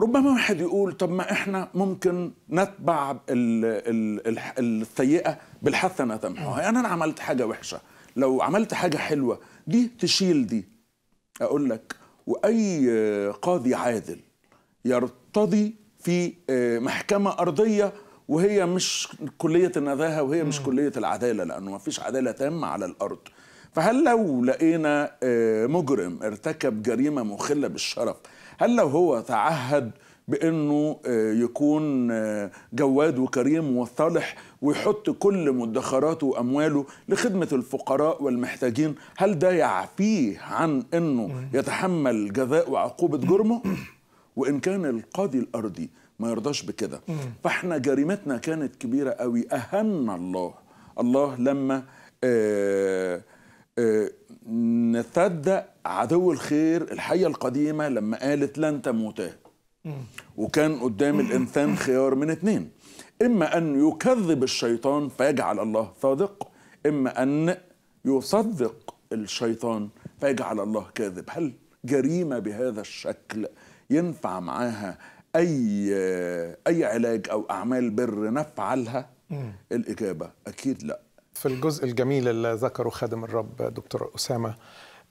ربما واحد يقول طب ما احنا ممكن نتبع السيئه بالحسنه تمحوها يعني انا عملت حاجه وحشه لو عملت حاجه حلوه دي تشيل دي اقول لك واي قاضي عادل يرتضي في آه، محكمه ارضيه وهي مش كليه النزاهه وهي مش كليه العداله لانه ما فيش عداله تامه على الارض فهل لو لقينا آه، مجرم ارتكب جريمه مخله بالشرف هل لو هو تعهد بانه آه، يكون آه، جواد وكريم وصالح ويحط كل مدخراته وامواله لخدمه الفقراء والمحتاجين هل ده يعفيه عن انه يتحمل جزاء وعقوبه جرمه وان كان القاضي الارضي ما يرضاش بكده فاحنا جريمتنا كانت كبيره قوي اهنا الله الله لما آه آه، نصدق عدو الخير الحية القديمة لما قالت لن تموتا وكان قدام الإنسان خيار من اتنين إما أن يكذب الشيطان فيجعل الله صادق إما أن يصدق الشيطان فيجعل الله كاذب هل جريمة بهذا الشكل ينفع معاها أي أي علاج أو أعمال بر نفعلها الإجابة أكيد لأ في الجزء الجميل اللي ذكره خادم الرب دكتور أسامة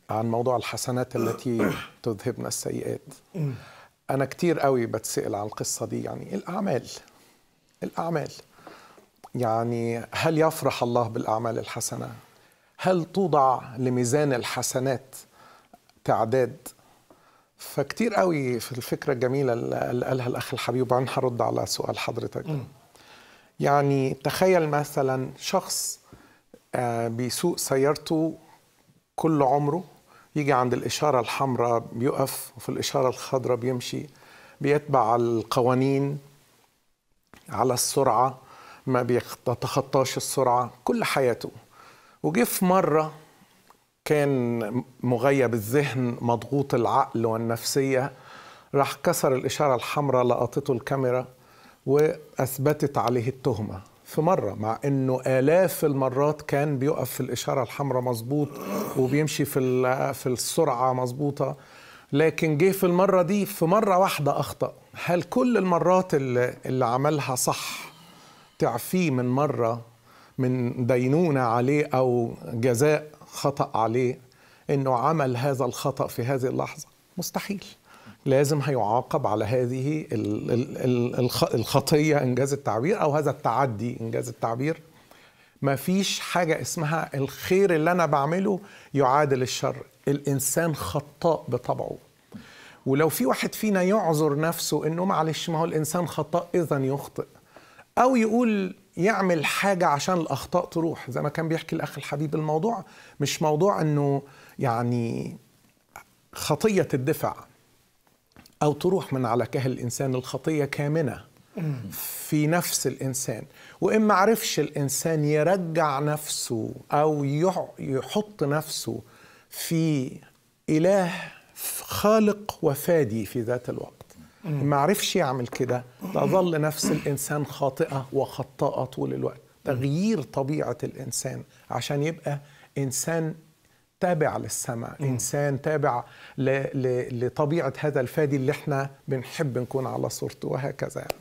عن موضوع الحسنات التي تذهبنا السيئات أنا كتير قوي بتسأل عن القصة دي يعني الأعمال الأعمال يعني هل يفرح الله بالأعمال الحسنة؟ هل توضع لميزان الحسنات تعداد؟ فكتير قوي في الفكرة الجميلة اللي قالها الأخ الحبيب وبعدين هرد على سؤال حضرتك يعني تخيل مثلا شخص آه، بيسوق سيارته كل عمره يجي عند الإشارة الحمراء بيقف وفي الإشارة الخضراء بيمشي بيتبع القوانين على السرعة ما بيتخطاش السرعة كل حياته وجي في مرة كان مغيب الذهن مضغوط العقل والنفسية راح كسر الإشارة الحمراء لقطته الكاميرا وأثبتت عليه التهمة في مرة مع أنه آلاف المرات كان بيقف في الإشارة الحمراء مظبوط وبيمشي في في السرعة مظبوطة لكن جه في المرة دي في مرة واحدة أخطأ هل كل المرات اللي, اللي عملها صح تعفيه من مرة من دينونة عليه أو جزاء خطأ عليه أنه عمل هذا الخطأ في هذه اللحظة مستحيل لازم هيعاقب على هذه الخطية إنجاز التعبير أو هذا التعدي إنجاز التعبير مفيش حاجة اسمها الخير اللي أنا بعمله يعادل الشر الإنسان خطاء بطبعه ولو في واحد فينا يعذر نفسه انه معلش ما هو الانسان خطاء اذا يخطئ او يقول يعمل حاجه عشان الاخطاء تروح زي ما كان بيحكي الاخ الحبيب الموضوع مش موضوع انه يعني خطيه الدفع أو تروح من على كاهل الإنسان الخطية كامنة في نفس الإنسان وإن ما عرفش الإنسان يرجع نفسه أو يحط نفسه في إله خالق وفادي في ذات الوقت ما عرفش يعمل كده تظل نفس الإنسان خاطئة وخطاءة طول الوقت تغيير طبيعة الإنسان عشان يبقى إنسان تابع للسماء إنسان تابع لطبيعة هذا الفادي اللي احنا بنحب نكون على صورته وهكذا يعني.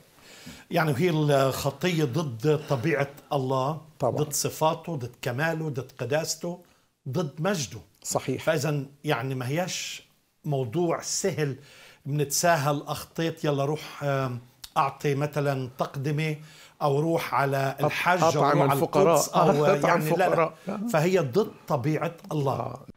يعني هي الخطية ضد طبيعة الله طبعا. ضد صفاته ضد كماله ضد قداسته ضد مجده صحيح فإذا يعني ما هياش موضوع سهل بنتساهل أخطيت يلا روح أعطي مثلا تقدمة او روح على الحج او على الفقراء القدس او يعني لا, لا فهي ضد طبيعه الله آه.